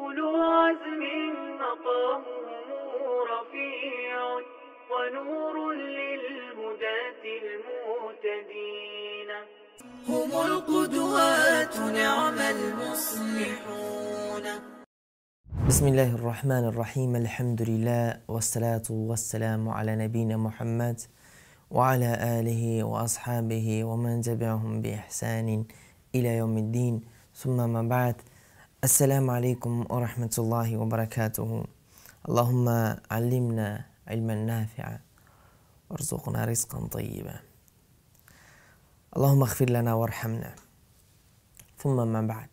أولو عزم مقامهم رفيع ونور للهداة المهتدين هم القدوات نعم المصلحون بسم الله الرحمن الرحيم الحمد لله والصلاة والسلام على نبينا محمد وعلى آله وأصحابه ومن تبعهم بإحسان إلى يوم الدين ثم ما بعد السلام عليكم ورحمة الله وبركاته اللهم علمنا علما نافعا وارزقنا رزقا طيبا اللهم اغفر لنا وارحمنا ثم ما بعد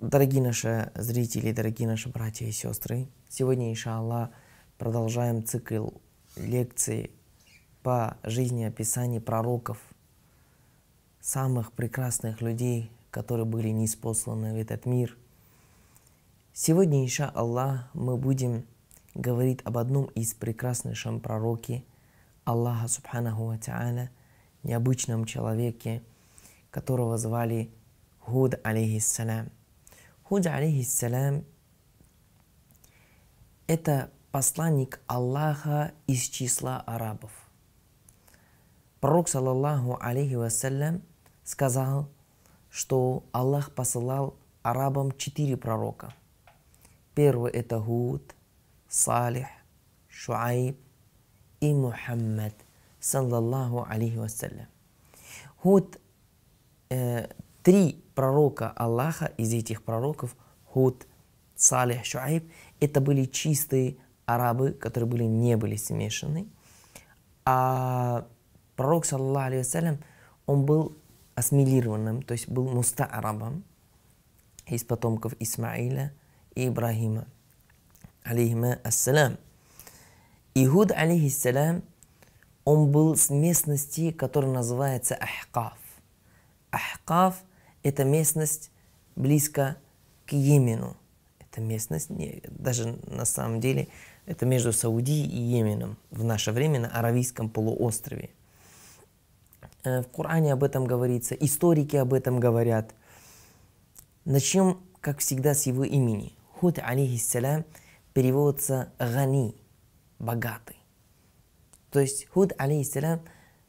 Дорогие наши зрители, дорогие наши братья и сестры, сегодня, иншаллах, продолжаем цикл лекций по жизни описаний пророков, самых прекрасных людей которые были неиспосланы в этот мир. Сегодня, Иша Аллах, мы будем говорить об одном из прекраснейшем пророки Аллаха Субханаху Ва необычном человеке, которого звали Худ алейхиссалям. Худ алейхиссалям – это посланник Аллаха из числа арабов. Пророк, саллаллаху алейхи вассалям, сказал – что Аллах посылал арабам четыре пророка. Первый – это Гуд, Салих, Шуайб и Мухаммад, саллаллаху алейхи вассалям. Гуд, э, три пророка Аллаха из этих пророков, Гуд, Салих, Шуайб, это были чистые арабы, которые были, не были смешаны. А пророк, саллаллаху алейхи вассалям, он был ассимилированным, то есть был мустаарабом из потомков Исмаила и Ибрахима, алейхима ассалям. Игуд, алейхиссалям, он был с местности, которая называется Ахкаф. Ахкаф – это местность близко к Йемену. Это местность, не, даже на самом деле, это между Сауди и Йеменом в наше время на Аравийском полуострове – Э, в Коране об этом говорится, историки об этом говорят. Начнем, как всегда, с его имени. Худ алейхиссалям переводится «гани», «богатый». То есть Худ алейхиссалям,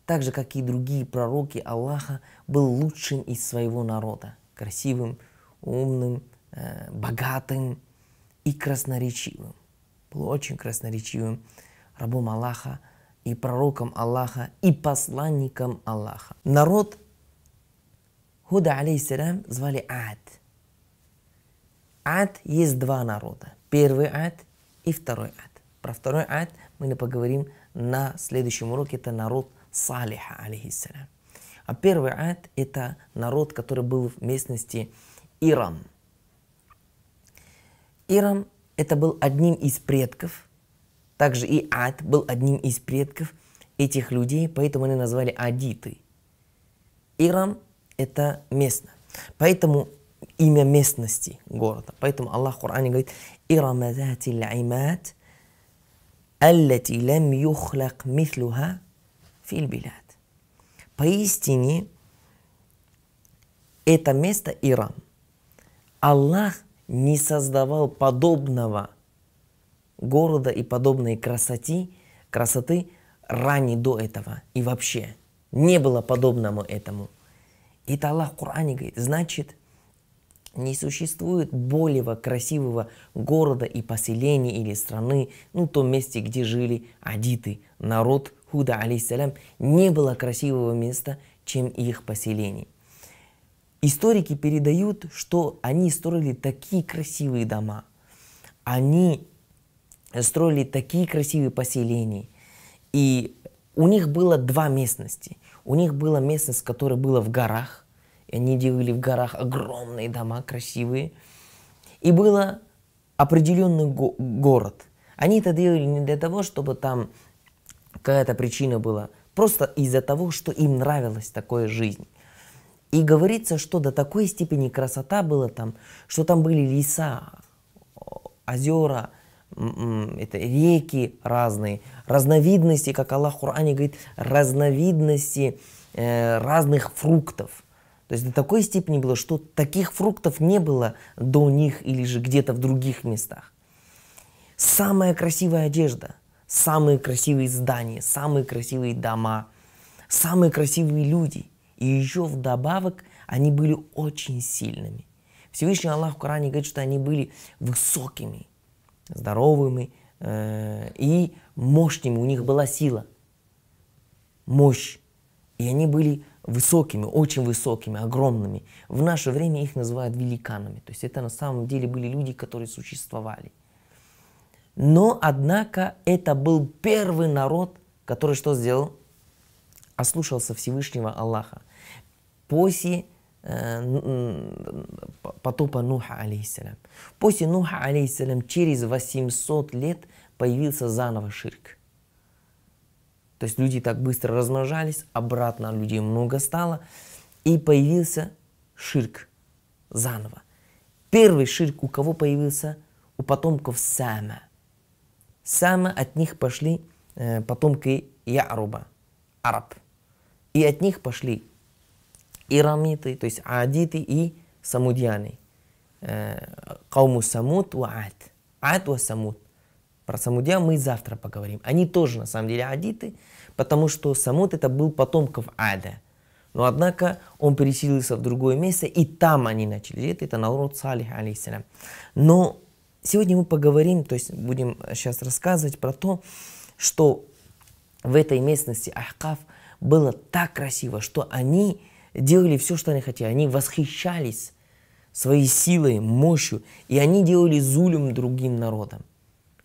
так же, как и другие пророки Аллаха, был лучшим из своего народа, красивым, умным, э, богатым и красноречивым. Был очень красноречивым рабом Аллаха – и пророком Аллаха, и посланником Аллаха. Народ Худа, алейхиссалям звали Ад. Ад есть два народа. Первый ад и второй ад. Про второй ад мы поговорим на следующем уроке. Это народ Салиха, алейхиссалям. А первый ад – это народ, который был в местности Ирам. Ирам – это был одним из предков также и Ад был одним из предков этих людей, поэтому они назвали Адиты. Ирам – это местно. Поэтому имя местности города. Поэтому Аллах в Коране говорит «Ирам имат, аллати лам юхлак мислюха фильбилят». Поистине, это место Ирам. Аллах не создавал подобного города и подобной красоте, красоты ранее до этого и вообще. Не было подобному этому. И это Аллах в Коране говорит, значит, не существует более красивого города и поселения или страны, ну, том месте, где жили адиты, народ Худа, алейсалям, не было красивого места, чем их поселение. Историки передают, что они строили такие красивые дома. Они строили такие красивые поселения. И у них было два местности. У них была местность, которая была в горах. И они делали в горах огромные дома, красивые. И был определенный го- город. Они это делали не для того, чтобы там какая-то причина была. Просто из-за того, что им нравилась такая жизнь. И говорится, что до такой степени красота была там, что там были леса, озера – М-м, это реки разные, разновидности, как Аллах в Коране говорит, разновидности э, разных фруктов. То есть до такой степени было, что таких фруктов не было до них или же где-то в других местах. Самая красивая одежда, самые красивые здания, самые красивые дома, самые красивые люди. И еще вдобавок они были очень сильными. Всевышний Аллах в Коране говорит, что они были высокими – здоровыми э, и мощными. У них была сила, мощь. И они были высокими, очень высокими, огромными. В наше время их называют великанами. То есть это на самом деле были люди, которые существовали. Но, однако, это был первый народ, который что сделал? Ослушался Всевышнего Аллаха. После потопа Нуха, алейхиссалям. После Нуха, алейхиссалям, через 800 лет появился заново ширк. То есть люди так быстро размножались, обратно людей много стало, и появился ширк заново. Первый ширк у кого появился? У потомков Сама. Сама от них пошли э, потомки Яруба, араб. И от них пошли ирамиты, то есть адиты и самудьяны. Э, кауму самут ва ад. Ад ва самут. Про самудья мы завтра поговорим. Они тоже на самом деле адиты, потому что самут это был потомков ада. Но однако он переселился в другое место, и там они начали жить. Это народ Салих, алейсалям. Но сегодня мы поговорим, то есть будем сейчас рассказывать про то, что в этой местности Ахкаф было так красиво, что они делали все, что они хотели. Они восхищались своей силой, мощью, и они делали зулем другим народам.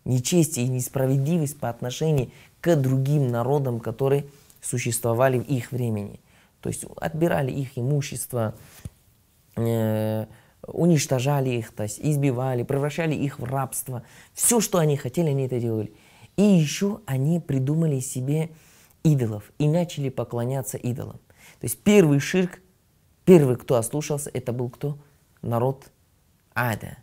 Нечестие и несправедливость по отношению к другим народам, которые существовали в их времени. То есть отбирали их имущество, э, уничтожали их, то есть избивали, превращали их в рабство. Все, что они хотели, они это делали. И еще они придумали себе идолов и начали поклоняться идолам. То есть первый ширк, первый, кто ослушался, это был кто? Народ Ада.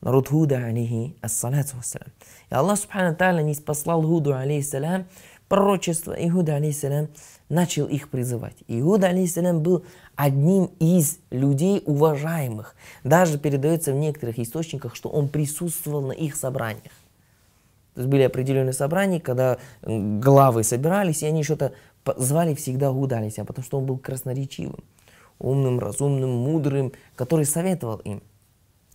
Народ Худа, алейхи ассалату вассалям. И Аллах, субхану тааля, не спасал Худу, алейхиссалям, пророчество Иуда, алейхиссалям, начал их призывать. Иуда, алейхиссалям, был одним из людей уважаемых. Даже передается в некоторых источниках, что он присутствовал на их собраниях. То есть были определенные собрания, когда главы собирались, и они что-то звали всегда Гуда Алися, а потому что он был красноречивым, умным, разумным, мудрым, который советовал им.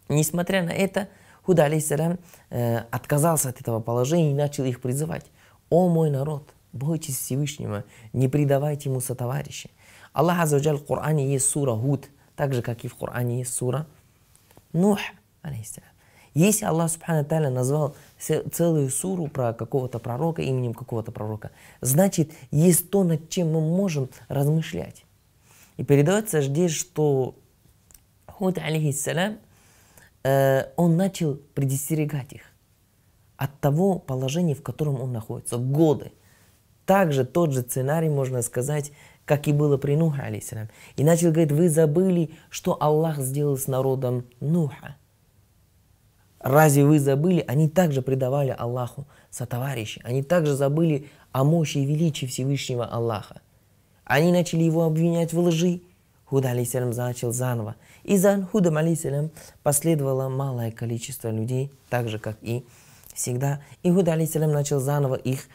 Несмотря на это, Худа алейсалям э, отказался от этого положения и начал их призывать. «О мой народ, бойтесь Всевышнего, не предавайте ему сотоварища». Аллах Азраджаль в Коране есть сура Худ, так же, как и в Коране есть сура Нух, алейсалям. Если Аллах Субхану Таля назвал целую суру про какого-то пророка, именем какого-то пророка, значит, есть то, над чем мы можем размышлять. И передается здесь, что Худ, алейхиссалям, э, он начал предостерегать их от того положения, в котором он находится, годы. Также тот же сценарий, можно сказать, как и было при Нуха, алейсалям. И начал говорить, вы забыли, что Аллах сделал с народом Нуха – Разве вы забыли? Они также предавали Аллаху сотоварищи. Они также забыли о мощи и величии Всевышнего Аллаха. Они начали его обвинять в лжи. Худа алейсалям начал заново. И за Худом алейсалям последовало малое количество людей, так же, как и всегда. И Худа алейсалям начал заново их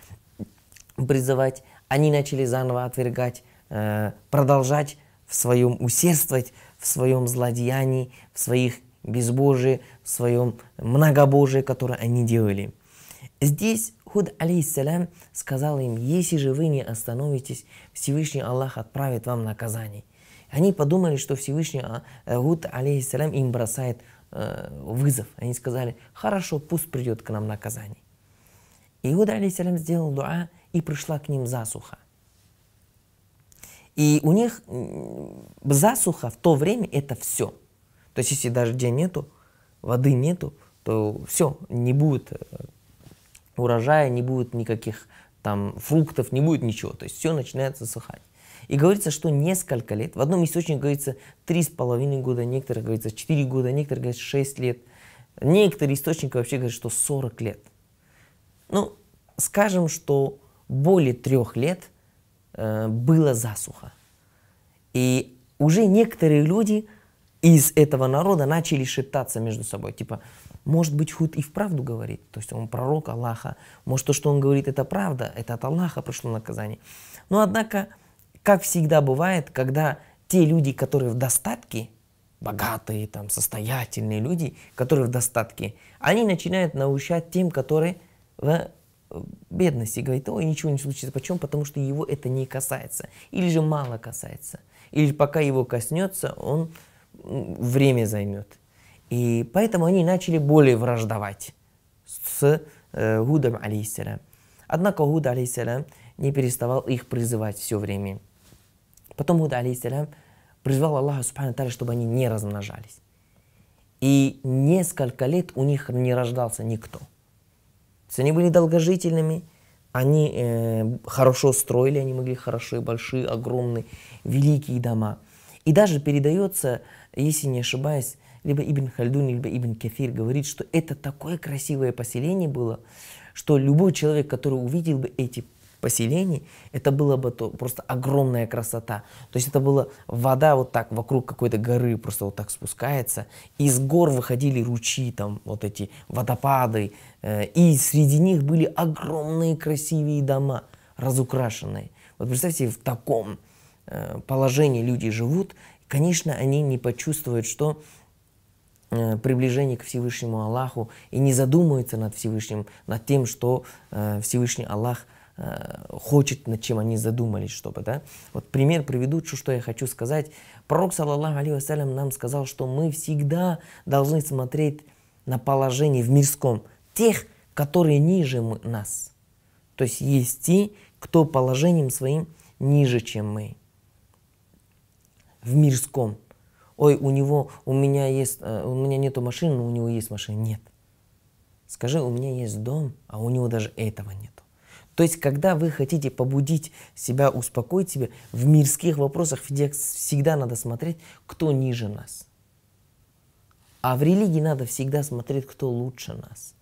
призывать. Они начали заново отвергать, э, продолжать в своем усердствовать, в своем злодеянии, в своих безбожие, в своем многобожие, которое они делали. Здесь Худ, алейсалям, сказал им, если же вы не остановитесь, Всевышний Аллах отправит вам наказание. Они подумали, что Всевышний а, э, Худ, алейсалям, им бросает э, вызов. Они сказали, хорошо, пусть придет к нам наказание. И Худ, алейсалям, сделал дуа, и пришла к ним засуха. И у них засуха в то время это все – то есть, если дождя нету, воды нету, то все, не будет э, урожая, не будет никаких там фруктов, не будет ничего. То есть все начинает засыхать. И говорится, что несколько лет, в одном источнике говорится три с половиной года, некоторые говорится четыре года, некоторые говорят шесть лет. Некоторые источники вообще говорят, что 40 лет. Ну, скажем, что более трех лет э, было засуха. И уже некоторые люди из этого народа начали шептаться между собой. Типа, может быть, Худ и вправду говорит. То есть он пророк Аллаха. Может, то, что он говорит, это правда. Это от Аллаха пришло наказание. Но, однако, как всегда бывает, когда те люди, которые в достатке, богатые, там, состоятельные люди, которые в достатке, они начинают наущать тем, которые в э, бедности. говорят, ой, ничего не случится. Почему? Потому что его это не касается. Или же мало касается. Или пока его коснется, он время займет. И поэтому они начали более враждовать с э, Гудом, алейсалям. Однако Гуд, алейсалям, не переставал их призывать все время. Потом Гуд, алейсалям, призвал Аллаха, субхану чтобы они не размножались. И несколько лет у них не рождался никто. То есть они были долгожительными, они э, хорошо строили, они могли хорошие, большие, огромные, великие дома. И даже передается если не ошибаюсь, либо Ибн Хальдун, либо Ибн Кефир говорит, что это такое красивое поселение было, что любой человек, который увидел бы эти поселения, это было бы то, просто огромная красота. То есть это была вода вот так вокруг какой-то горы просто вот так спускается. Из гор выходили ручьи, там вот эти водопады. Э, и среди них были огромные красивые дома, разукрашенные. Вот представьте, в таком э, положении люди живут, Конечно, они не почувствуют, что э, приближение к Всевышнему Аллаху и не задумаются над Всевышним, над тем, что э, Всевышний Аллах э, хочет, над чем они задумались, чтобы, да. Вот пример приведу, что я хочу сказать. Пророк, саллаллаху алейхи вассалям, нам сказал, что мы всегда должны смотреть на положение в мирском тех, которые ниже нас. То есть есть те, кто положением своим ниже, чем мы в мирском. Ой, у него, у меня есть, э, у меня нету машины, но у него есть машина. Нет. Скажи, у меня есть дом, а у него даже этого нету. То есть, когда вы хотите побудить себя, успокоить себя, в мирских вопросах всегда надо смотреть, кто ниже нас. А в религии надо всегда смотреть, кто лучше нас.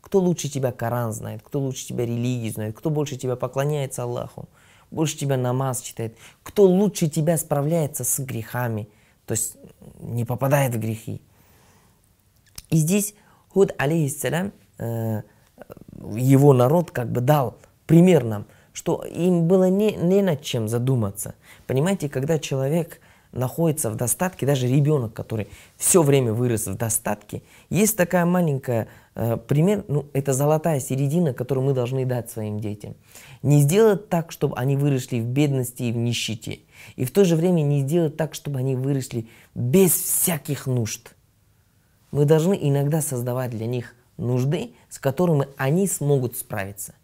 Кто лучше тебя Коран знает, кто лучше тебя религию знает, кто больше тебя поклоняется Аллаху больше тебя намаз читает, кто лучше тебя справляется с грехами, то есть не попадает в грехи. И здесь Худ, алейхиссалям, э, его народ как бы дал пример нам, что им было не, не над чем задуматься. Понимаете, когда человек – находится в достатке, даже ребенок, который все время вырос в достатке, есть такая маленькая э, пример, ну, это золотая середина, которую мы должны дать своим детям. Не сделать так, чтобы они выросли в бедности и в нищете. И в то же время не сделать так, чтобы они выросли без всяких нужд. Мы должны иногда создавать для них нужды, с которыми они смогут справиться.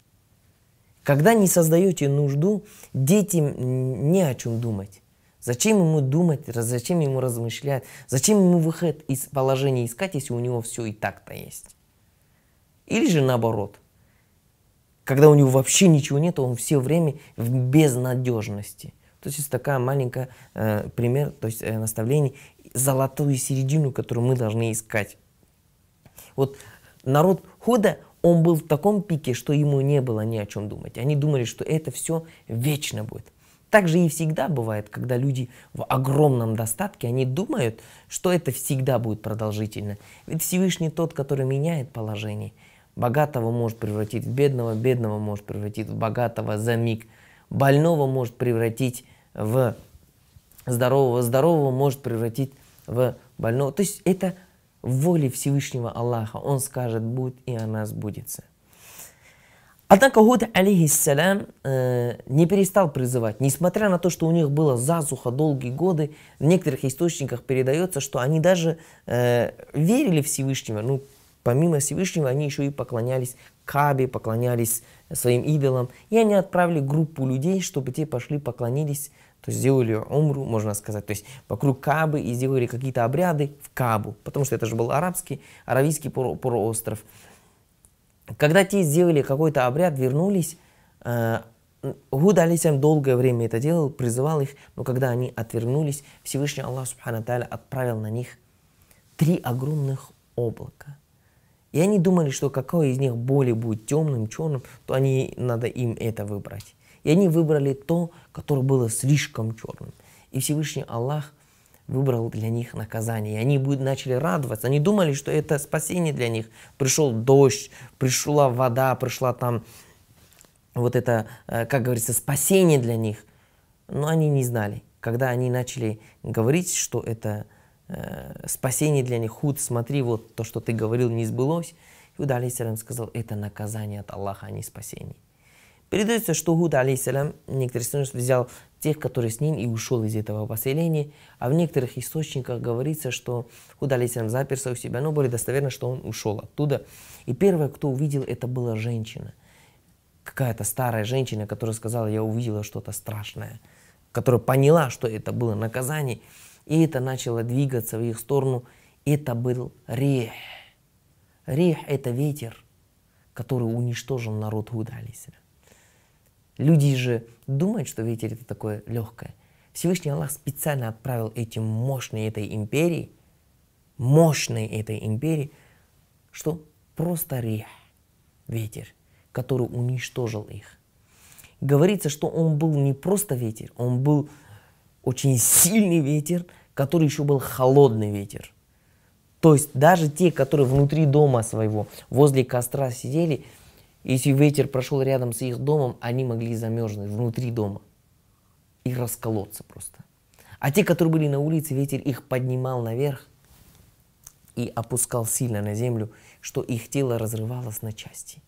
Когда не создаете нужду, детям не о чем думать. Зачем ему думать, зачем ему размышлять, зачем ему выход из положения искать, если у него все и так-то есть? Или же наоборот, когда у него вообще ничего нет, он все время в безнадежности. То есть такая маленькая э, пример, то есть э, наставление, золотую середину, которую мы должны искать. Вот народ Худа, он был в таком пике, что ему не было ни о чем думать. Они думали, что это все вечно будет. Так же и всегда бывает, когда люди в огромном достатке, они думают, что это всегда будет продолжительно. Ведь Всевышний тот, который меняет положение. Богатого может превратить в бедного, бедного может превратить в богатого за миг. Больного может превратить в здорового, здорового может превратить в больного. То есть это в воле Всевышнего Аллаха. Он скажет, будет и о нас сбудется. Однако Гуд, алейхиссалям, э, не перестал призывать, несмотря на то, что у них было засуха долгие годы, в некоторых источниках передается, что они даже э, верили Всевышнего, ну, помимо Всевышнего, они еще и поклонялись Кабе, поклонялись своим идолам, и они отправили группу людей, чтобы те пошли поклонились, то есть сделали умру, можно сказать, то есть вокруг Кабы и сделали какие-то обряды в Кабу, потому что это же был арабский, аравийский полуостров. Когда те сделали какой-то обряд, вернулись, Гуд, э, алисям, долгое время это делал, призывал их, но когда они отвернулись, Всевышний Аллах, субхану отправил на них три огромных облака. И они думали, что какое из них более будет темным, черным, то они, надо им это выбрать. И они выбрали то, которое было слишком черным. И Всевышний Аллах выбрал для них наказание. И они будут, начали радоваться. Они думали, что это спасение для них. Пришел дождь, пришла вода, пришла там вот это, э, как говорится, спасение для них. Но они не знали. Когда они начали говорить, что это э, спасение для них, худ, смотри, вот то, что ты говорил, не сбылось. Худ, алейсалям, сказал, это наказание от Аллаха, а не спасение. Передается, что Худ, алейсалям, некоторые взял тех, которые с ним и ушел из этого поселения. А в некоторых источниках говорится, что Худалисян заперся у себя, но более достоверно, что он ушел оттуда. И первое, кто увидел, это была женщина. Какая-то старая женщина, которая сказала, я увидела что-то страшное, которая поняла, что это было наказание, и это начало двигаться в их сторону. Это был рех. Рех – это ветер, который уничтожил народ Худалисяна. Люди же думают, что ветер это такое легкое. Всевышний Аллах специально отправил этим мощной этой империи, мощной этой империи, что просто рех, ветер, который уничтожил их. Говорится, что он был не просто ветер, он был очень сильный ветер, который еще был холодный ветер. То есть даже те, которые внутри дома своего, возле костра сидели, если ветер прошел рядом с их домом, они могли замерзнуть внутри дома и расколоться просто. А те, которые были на улице, ветер их поднимал наверх и опускал сильно на землю, что их тело разрывалось на части.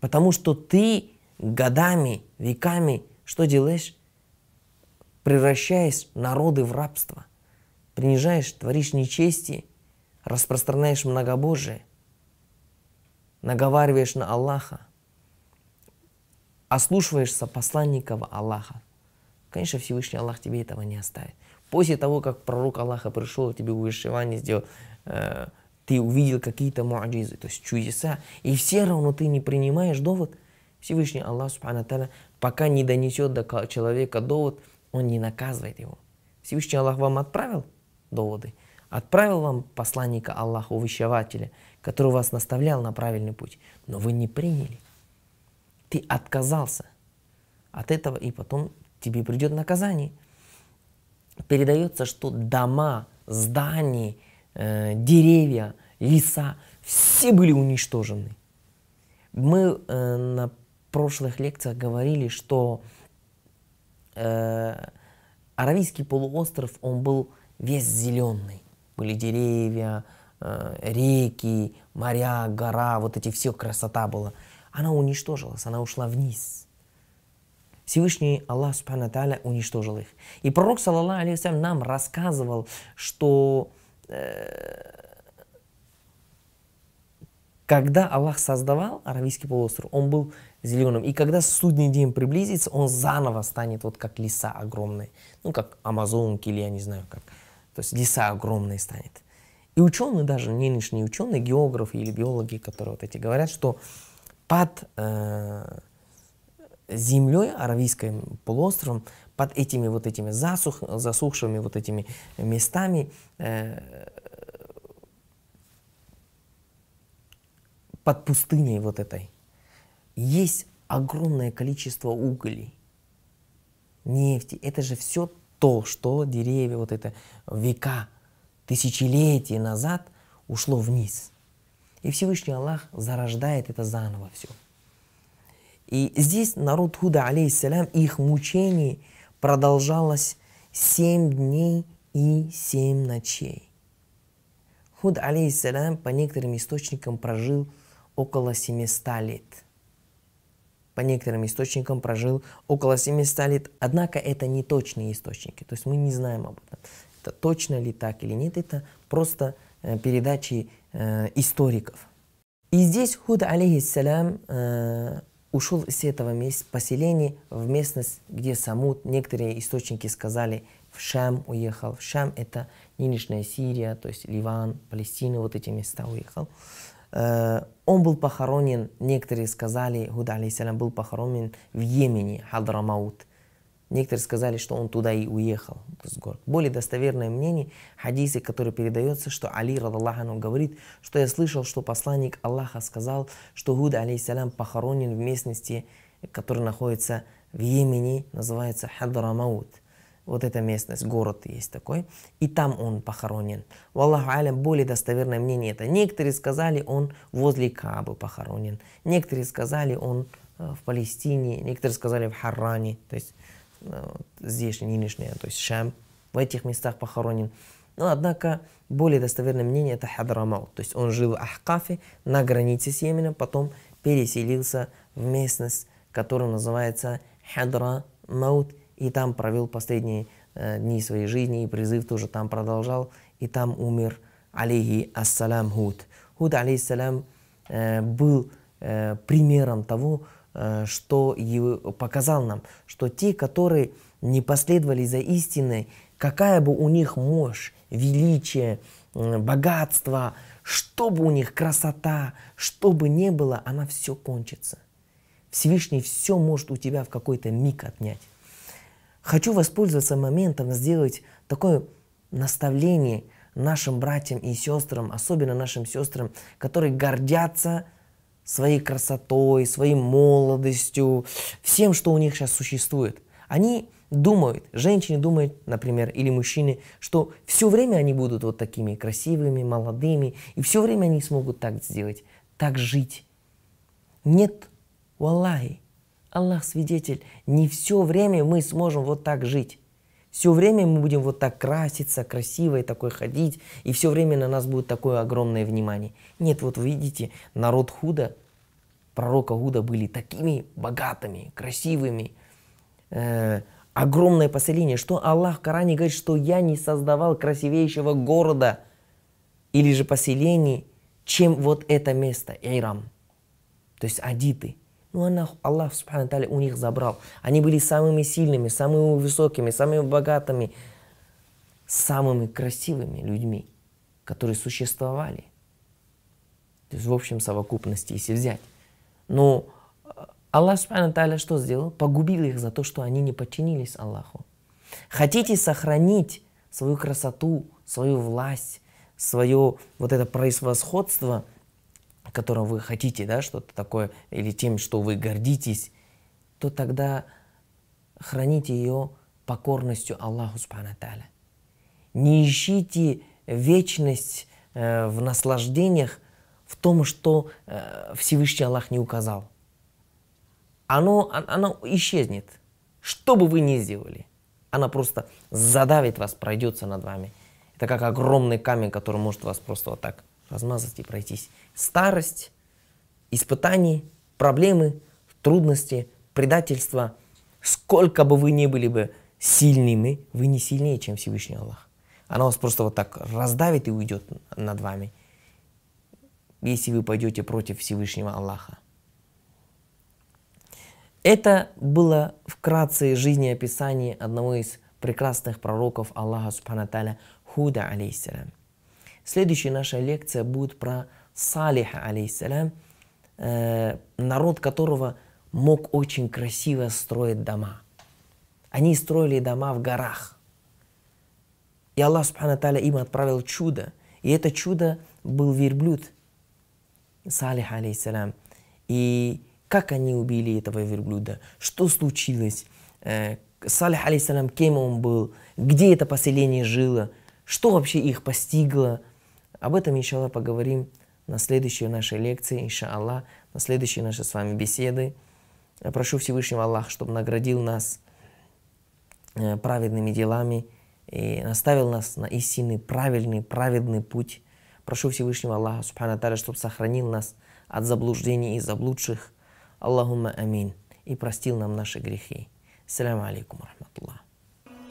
Потому что ты годами, веками что делаешь? Превращаешь народы в рабство, принижаешь, творишь нечестие, распространяешь многобожие – наговариваешь на Аллаха, ослушиваешься посланников Аллаха, конечно, Всевышний Аллах тебе этого не оставит. После того, как пророк Аллаха пришел, тебе увещевание сделал, э, ты увидел какие-то муаджизы, то есть чудеса, и все равно ты не принимаешь довод, Всевышний Аллах, Субхану пока не донесет до человека довод, он не наказывает его. Всевышний Аллах вам отправил доводы, отправил вам посланника Аллаха, увещевателя – который вас наставлял на правильный путь, но вы не приняли. Ты отказался от этого, и потом тебе придет наказание. Передается, что дома, здания, э, деревья, леса, все были уничтожены. Мы э, на прошлых лекциях говорили, что э, Аравийский полуостров, он был весь зеленый. Были деревья, Э, реки, моря, гора, вот эти все красота была, она уничтожилась, она ушла вниз. Всевышний Аллах Субхану Тааля уничтожил их. И пророк, саллаллаху алейхи нам рассказывал, что э, когда Аллах создавал Аравийский полуостров, он был зеленым. И когда судный день приблизится, он заново станет вот как леса огромные. Ну, как амазонки или я не знаю как. То есть леса огромные станет. И ученые даже, нынешние ученые, географы или биологи, которые вот эти говорят, что под э, землей, Аравийским полуостровом, под этими вот этими засух, засухшими вот этими местами э, под пустыней вот этой есть огромное количество уголей, нефти. Это же все то, что деревья, вот это века тысячелетий назад ушло вниз. И Всевышний Аллах зарождает это заново все. И здесь народ Худа, алейхиссалям, их мучение продолжалось семь дней и семь ночей. Худ, алейхиссалям, по некоторым источникам прожил около 700 лет. По некоторым источникам прожил около 700 лет. Однако это не точные источники, то есть мы не знаем об этом. Это точно ли так или нет, это просто э, передачи э, историков. И здесь Худ, алейхиссалям, э, ушел из этого мест, поселения в местность, где Самут, некоторые источники сказали, в Шам уехал. В Шам это нынешняя Сирия, то есть Ливан, Палестина, вот эти места уехал. Э, он был похоронен, некоторые сказали, Худ, алейхиссалям, был похоронен в Йемене, Хадрамаут. Некоторые сказали, что он туда и уехал, с гор. Более достоверное мнение, хадисы, которые передается, что Али, радаллахану, говорит, что я слышал, что посланник Аллаха сказал, что Гуд, алейсалям, похоронен в местности, которая находится в Йемене, называется Хадрамаут. Вот эта местность, город есть такой, и там он похоронен. В Аллаху Алям более достоверное мнение это. Некоторые сказали, он возле Кабы похоронен, некоторые сказали, он э, в Палестине, некоторые сказали в Харране, то есть Э, здешний, нынешняя, то есть Шам, в этих местах похоронен. Но, однако, более достоверное мнение – это Хадрамау. То есть он жил в Ахкафе, на границе с Йеменом, потом переселился в местность, которая называется Хадрамаут, и там провел последние э, дни своей жизни, и призыв тоже там продолжал, и там умер алейхи ассалям Худ. Худ, алейхиссалям, э, был э, примером того, Э, что и показал нам, что те, которые не последовали за истиной, какая бы у них мощь, величие, богатство, что бы у них красота, что бы ни было, она все кончится. Всевышний все может у тебя в какой-то миг отнять. Хочу воспользоваться моментом, сделать такое наставление нашим братьям и сестрам, особенно нашим сестрам, которые гордятся – своей красотой, своей молодостью, всем, что у них сейчас существует. Они думают, женщины думают, например, или мужчины, что все время они будут вот такими красивыми, молодыми, и все время они смогут так сделать, так жить. Нет, валлахи, Аллах свидетель, не все время мы сможем вот так жить. Все время мы будем вот так краситься, красиво и такой ходить, и все время на нас будет такое огромное внимание. Нет, вот вы видите, народ Худа, пророка Худа были такими богатыми, красивыми, э, огромное поселение, что Аллах в Коране говорит, что я не создавал красивейшего города или же поселений, чем вот это место, Ирам, то есть Адиты – ну, Аллах, Аллах Субхану Таля у них забрал. Они были самыми сильными, самыми высокими, самыми богатыми, самыми красивыми людьми, которые существовали. То есть в общем совокупности, если взять. Но э, Аллах Субхану Таля что сделал? Погубил их за то, что они не подчинились Аллаху. Хотите сохранить свою красоту, свою власть, свое вот это происходство – которым вы хотите, да, что-то такое, или тем, что вы гордитесь, то тогда храните ее покорностью Аллаху Субхану Не ищите вечность э, в наслаждениях в том, что э, Всевышний Аллах не указал. Оно, оно исчезнет. Что бы вы ни сделали, она просто задавит вас, пройдется над вами. Это как огромный камень, который может вас просто вот так размазать и пройтись. Старость, испытания проблемы, трудности, предательства, сколько бы вы ни были бы сильными, вы не сильнее, чем Всевышний Аллах. Она вас просто вот так раздавит и уйдет над вами, если вы пойдете против Всевышнего Аллаха. Это было вкратце жизнеописание одного из прекрасных пророков Аллаха Субхану Худа, алейхиссалям. Следующая наша лекция будет про Салиха, алейсалям, э, народ которого мог очень красиво строить дома. Они строили дома в горах. И Аллах, Субхану Таля, им отправил чудо. И это чудо был верблюд, Салих, алейсалям. И как они убили этого верблюда, что случилось, э, Салих, алейсалям, кем он был, где это поселение жило, что вообще их постигло – об этом, иншаллах, поговорим на следующей нашей лекции, иншаллах, на следующей нашей с вами беседы. Прошу Всевышнего Аллаха, чтобы наградил нас э, праведными делами и наставил нас на истинный, правильный, праведный путь. Прошу Всевышнего Аллаха, Субхану Таля, чтобы сохранил нас от заблуждений и заблудших. Аллахума амин. И простил нам наши грехи. Салям алейкум, рахматуллах.